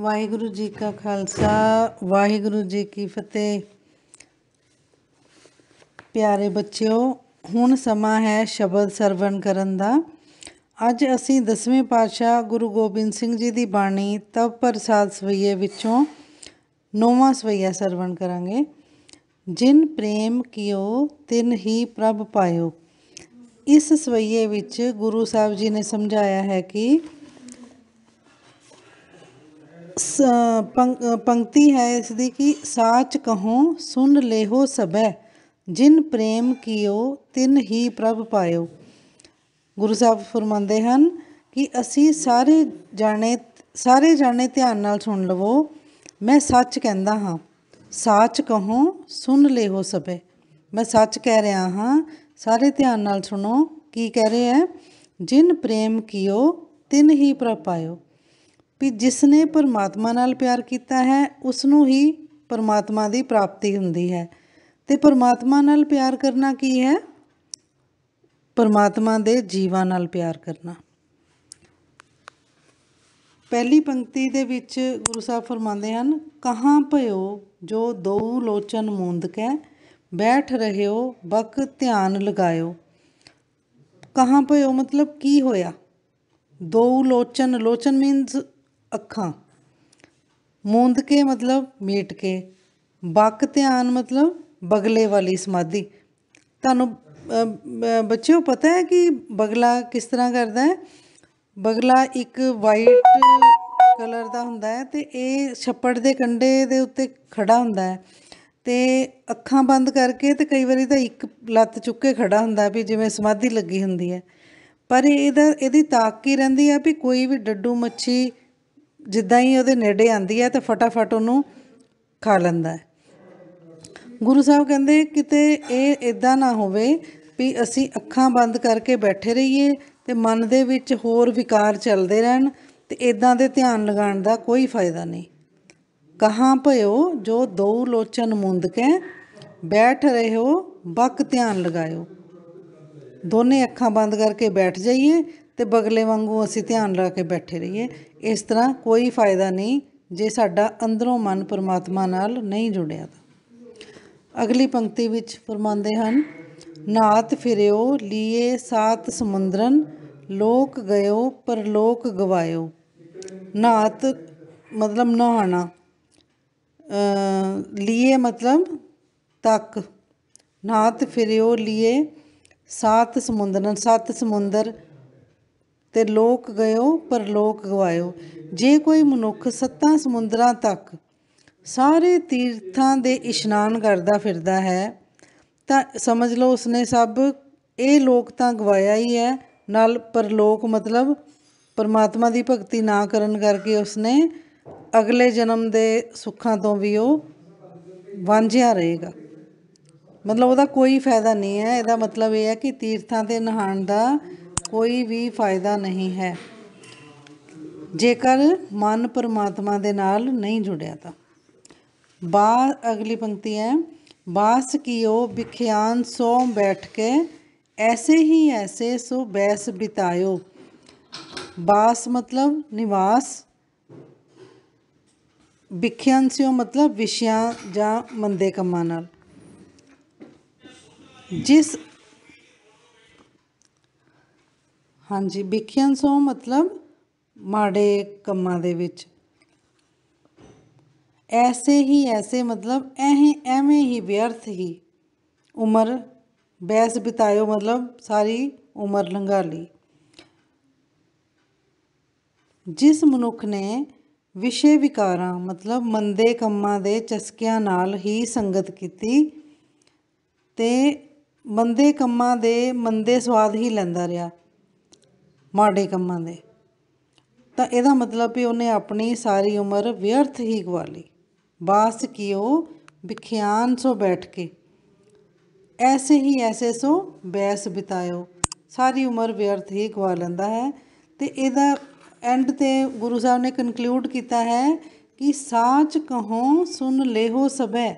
ਵਾਹਿਗੁਰੂ ਜੀ ਕਾ ਖਾਲਸਾ ਵਾਹਿਗੁਰੂ ਜੀ ਕੀ ਫਤਿਹ ਪਿਆਰੇ ਬੱਚਿਓ ਹੁਣ ਸਮਾਂ ਹੈ ਸ਼ਬਦ ਸਰਵਣ ਕਰਨ ਦਾ ਅੱਜ ਅਸੀਂ ਦਸਵੇਂ ਪਾਤਸ਼ਾਹ ਗੁਰੂ ਗੋਬਿੰਦ ਸਿੰਘ ਜੀ ਦੀ ਬਾਣੀ ਤਪ ਪ੍ਰਸਾਦ ਸਵਈਏ ਵਿੱਚੋਂ ਨੌਵਾਂ ਸਵਈਆ ਸਰਵਣ ਕਰਾਂਗੇ ਜਿਨ ਪ੍ਰੇਮ ਕੀਓ ਤਿਨ ਹੀ ਪ੍ਰਭ ਪਾਇਓ ਇਸ ਸਵਈਏ ਵਿੱਚ ਗੁਰੂ ਸਾਹਿਬ ਜੀ ਨੇ ਸਮਝਾਇਆ ਹੈ ਕਿ पंक्ति है इसकी ਕਿ साच ਕਹੋ सुन ਲੇਹੋ ਸਬੈ ਜਿਨ ਪ੍ਰੇਮ ਕੀਓ ਤਿਨ ਹੀ ਪ੍ਰਭ ਪਾਇਓ ਗੁਰੂ ਸਾਹਿਬ ਫਰਮਾਉਂਦੇ ਹਨ ਕਿ ਅਸੀਂ ਸਾਰੇ ਜਾਣੇ ਸਾਰੇ ਜਾਣੇ ਧਿਆਨ ਨਾਲ ਸੁਣ ਲਵੋ ਮੈਂ ਸੱਚ ਕਹਿੰਦਾ ਹਾਂ ਸੱਚ ਕਹੋ ਸੁਣ ਲੇਹੋ ਸਬੈ ਮੈਂ ਸੱਚ ਕਹਿ ਰਿਹਾ ਹਾਂ ਸਾਰੇ ਧਿਆਨ ਨਾਲ ਸੁਣੋ ਕੀ ਕਹਿ ਰਿਹਾ ਹੈ ਜਿਨ ਪ੍ਰੇਮ ਕੀਓ ਤਿਨ ਹੀ ਪ੍ਰਭ ਪਾਇਓ ਵੀ ਜਿਸ ਨੇ ਪਰਮਾਤਮਾ ਨਾਲ ਪਿਆਰ ਕੀਤਾ ਹੈ ਉਸ ਨੂੰ ਹੀ ਪਰਮਾਤਮਾ ਦੀ ਪ੍ਰਾਪਤੀ ਹੁੰਦੀ ਹੈ ਤੇ ਪਰਮਾਤਮਾ ਨਾਲ ਪਿਆਰ ਕਰਨਾ ਕੀ ਹੈ ਪਰਮਾਤਮਾ ਦੇ ਜੀਵਾਂ ਨਾਲ ਪਿਆਰ ਕਰਨਾ ਪਹਿਲੀ ਪੰਕਤੀ ਦੇ ਵਿੱਚ ਗੁਰੂ ਸਾਹਿਬ ਫਰਮਾਉਂਦੇ ਹਨ ਕਹਾਂ ਭਇਓ ਜੋ ਦੋ ਲੋਚਨ ਮੂੰਦ ਕੈ ਬੈਠ ਰਹਿਓ ਬਕ ਧਿਆਨ ਲਗਾਇਓ ਕਹਾਂ ਭਇਓ ਮਤਲਬ ਕੀ ਹੋਇਆ ਦੋ ਲੋਚਨ ਲੋਚਨ ਮੀਨਸ ਅੱਖਾਂ ਮੂੰਦ ਕੇ ਮਤਲਬ ਮੀਟ ਕੇ ਬਕ ਧਿਆਨ ਮਤਲਬ ਬਗਲੇ ਵਾਲੀ ਸਮਾਧੀ ਤੁਹਾਨੂੰ ਬੱਚਿਓ ਪਤਾ ਹੈ ਕਿ ਬਗਲਾ ਕਿਸ ਤਰ੍ਹਾਂ ਕਰਦਾ ਹੈ ਬਗਲਾ ਇੱਕ ਵਾਈਟ ਕਲਰ ਦਾ ਹੁੰਦਾ ਹੈ ਤੇ ਇਹ ਛੱਪੜ ਦੇ ਕੰਡੇ ਦੇ ਉੱਤੇ ਖੜਾ ਹੁੰਦਾ ਹੈ ਤੇ ਅੱਖਾਂ ਬੰਦ ਕਰਕੇ ਤੇ ਕਈ ਵਾਰੀ ਤਾਂ ਇੱਕ ਲੱਤ ਚੁੱਕ ਕੇ ਖੜਾ ਹੁੰਦਾ ਵੀ ਜਿਵੇਂ ਸਮਾਧੀ ਲੱਗੀ ਹੁੰਦੀ ਹੈ ਪਰ ਇਹਦਾ ਇਹਦੀ ਤਾਕ ਕੀ ਰਹਿੰਦੀ ਹੈ ਵੀ ਕੋਈ ਵੀ ਡੱਡੂ ਮੱਛੀ ਜਿੱਦਾਂ ਹੀ ਉਹਦੇ ਨੇੜੇ ਆਂਦੀ ਹੈ ਤਾਂ ਫਟਾਫਟ ਉਹਨੂੰ ਖਾ ਲੈਂਦਾ ਹੈ ਗੁਰੂ ਸਾਹਿਬ ਕਹਿੰਦੇ ਕਿਤੇ ਇਹ ਇਦਾਂ ਨਾ ਹੋਵੇ ਵੀ ਅਸੀਂ ਅੱਖਾਂ ਬੰਦ ਕਰਕੇ ਬੈਠੇ ਰਹੀਏ ਤੇ ਮਨ ਦੇ ਵਿੱਚ ਹੋਰ ਵਿਕਾਰ ਚੱਲਦੇ ਰਹਿਣ ਤੇ ਇਦਾਂ ਦੇ ਧਿਆਨ ਲਗਾਉਣ ਦਾ ਕੋਈ ਫਾਇਦਾ ਨਹੀਂ ਕਹਾਂ ਭਇਓ ਜੋ ਦੋ ਲੋਚਨ ਮੁੰਦ ਕੇ ਬੈਠ ਰਹੇ ਹੋ ਬਕ ਧਿਆਨ ਲਗਾਇਓ ਦੋਨੇ ਅੱਖਾਂ ਬੰਦ ਕਰਕੇ ਬੈਠ ਜਾਈਏ ਤੇ ਬਗਲੇ ਵਾਂਗੂ ਅਸੀਂ ਧਿਆਨ ਲਾ ਕੇ ਬੈਠੇ ਰਹੀਏ ਇਸ ਤਰ੍ਹਾਂ ਕੋਈ ਫਾਇਦਾ ਨਹੀਂ ਜੇ ਸਾਡਾ ਅੰਦਰੋਂ ਮਨ ਪਰਮਾਤਮਾ ਨਾਲ ਨਹੀਂ ਜੁੜਿਆ ਤਾਂ ਅਗਲੀ ਪੰਕਤੀ ਵਿੱਚ ਫਰਮਾਉਂਦੇ ਹਨ ਨਾਤ ਫਿਰਿਓ ਲੀਏ ਸਾਤ ਸਮੁੰਦਰਨ ਲੋਕ ਗਇਓ ਪਰਲੋਕ ਗਵਾਇਓ ਨਾਤ ਮਤਲਬ ਨਹਾਣਾ ਲੀਏ ਮਤਲਬ ਤੱਕ ਨਾਤ ਫਿਰਿਓ ਲੀਏ ਸਾਤ ਸਮੁੰਦਰਨ ਸੱਤ ਸਮੁੰਦਰ ਤੇ ਲੋਕ ਗਇਓ ਪਰਲੋਕ ਗਵਾਇਓ ਜੇ ਕੋਈ ਮਨੁੱਖ ਸੱਤਾਂ ਸਮੁੰਦਰਾਂ ਤੱਕ ਸਾਰੇ ਤੀਰਥਾਂ ਦੇ ਇਸ਼ਨਾਨ ਕਰਦਾ ਫਿਰਦਾ ਹੈ ਤਾਂ ਸਮਝ ਲਓ ਉਸਨੇ ਸਭ ਇਹ ਲੋਕ ਤਾਂ ਗਵਾਇਆ ਹੀ ਹੈ ਨਾਲ ਪਰਲੋਕ ਮਤਲਬ ਪਰਮਾਤਮਾ ਦੀ ਭਗਤੀ ਨਾ ਕਰਨ ਕਰਕੇ ਉਸਨੇ ਅਗਲੇ ਜਨਮ ਦੇ ਸੁੱਖਾਂ ਤੋਂ ਵੀ ਉਹ ਵਾਂਝਿਆ ਰਹੇਗਾ ਮਤਲਬ ਉਹਦਾ ਕੋਈ ਫਾਇਦਾ ਨਹੀਂ ਹੈ ਇਹਦਾ ਮਤਲਬ ਇਹ ਹੈ ਕਿ ਤੀਰਥਾਂ ਤੇ ਨਹਾਣ ਦਾ ਕੋਈ ਵੀ ਫਾਇਦਾ ਨਹੀਂ ਹੈ ਜੇਕਰ ਮਨ ਪਰਮਾਤਮਾ ਦੇ ਨਾਲ ਨਹੀਂ ਜੁੜਿਆ ਤਾਂ ਬਾ ਅਗਲੀ ਪੰਕਤੀ ਹੈ ਬਾਸ ਕੀਓ ਵਿਖਿਆਨ ਸੋ ਬੈਠ ਕੇ ਐਸੇ ਹੀ ਐਸੇ ਸੋ ਬੈਸ ਬਿਤਾਇਓ ਬਾਸ ਮਤਲਬ ਨਿਵਾਸ ਵਿਖਿਆਨ ਸਿਓ ਮਤਲਬ ਵਿਸ਼ਿਆਂ ਜਾਂ ਮੰਦੇ ਕੰਮਾਂ ਨਾਲ ਜਿਸ ਹਾਂਜੀ ਵਿਖਿਆਨ ਸੋ ਮਤਲਬ ਮਾੜੇ ਕੰਮਾਂ ਦੇ ਵਿੱਚ ਐਸੇ ਹੀ ਐਸੇ ਮਤਲਬ ਐਵੇਂ ਐਵੇਂ ਹੀ ਵਿਅਰਥ ਹੀ ਉਮਰ ਬੈਸ ਬਿਤਾਇਓ ਮਤਲਬ ਸਾਰੀ ਉਮਰ ਲੰਘਾ ਲਈ ਜਿਸ ਮਨੁੱਖ ਨੇ ਵਿਸ਼ੇ ਵਿਕਾਰਾਂ ਮਤਲਬ ਮੰਦੇ ਕੰਮਾਂ ਦੇ ਚਸਕਿਆਂ ਨਾਲ ਹੀ ਸੰਗਤ ਕੀਤੀ ਤੇ ਮੰਦੇ ਕੰਮਾਂ ਦੇ ਮੰਦੇ ਸਵਾਦ ਹੀ ਲੈਂਦਾ ਰਿਹਾ ਮਾੜੇ ਕੰਮਾਂ ਦੇ ਤਾਂ ਇਹਦਾ ਮਤਲਬ ਵੀ ਉਹਨੇ ਆਪਣੀ ਸਾਰੀ ਉਮਰ ਵਿਅਰਥ ਹੀ ਗਵਾ ਲਈ ਬਾਸ ਕੀਓ ਵਿਖਿਆਨ ਸੋ ਬੈਠ ਕੇ ਐਸੇ ਹੀ ਐਸੇ ਸੋ ਬੈਸ ਬਿਤਾਇਓ ਸਾਰੀ ਉਮਰ ਵਿਅਰਥ ਹੀ ਗਵਾ ਲੈਂਦਾ ਹੈ ਤੇ ਇਹਦਾ ਐਂਡ ਤੇ ਗੁਰੂ ਸਾਹਿਬ ਨੇ ਕਨਕਲੂਡ ਕੀਤਾ ਹੈ ਕਿ ਸਾਚ ਕਹੋ ਸੁਨ ਲੇਹੋ ਸਭੈ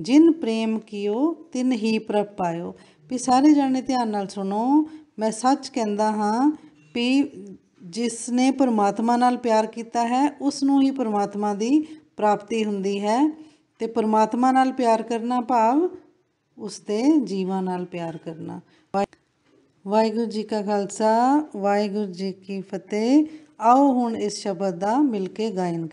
ਜਿਨ ਪ੍ਰੇਮ ਕੀਓ ਤਿਨ ਹੀ ਪ੍ਰਭ ਪਾਇਓ ਵੀ ਸਾਰੇ ਜਾਣੇ ਧਿਆਨ ਨਾਲ ਸੁਣੋ ਮੈਂ ਸੱਚ ਕਹਿੰਦਾ ਹਾਂ ਵੀ ਜਿਸ ਨੇ ਪਰਮਾਤਮਾ ਨਾਲ ਪਿਆਰ ਕੀਤਾ ਹੈ ਉਸ ਨੂੰ ਹੀ ਪਰਮਾਤਮਾ ਦੀ ਪ੍ਰਾਪਤੀ ਹੁੰਦੀ ਹੈ ਤੇ ਪਰਮਾਤਮਾ ਨਾਲ ਪਿਆਰ ਕਰਨਾ ਭਾਵ ਉਸ ਤੇ ਜੀਵਾਂ ਨਾਲ ਪਿਆਰ ਕਰਨਾ ਵਾਹਿਗੁਰੂ ਜੀ ਕਾ ਖਾਲਸਾ ਵਾਹਿਗੁਰੂ ਜੀ ਕੀ ਫਤਿਹ ਆਓ ਹੁਣ ਇਸ ਸ਼ਬਦ ਦਾ ਮਿਲ ਕੇ ਗਾਇਨ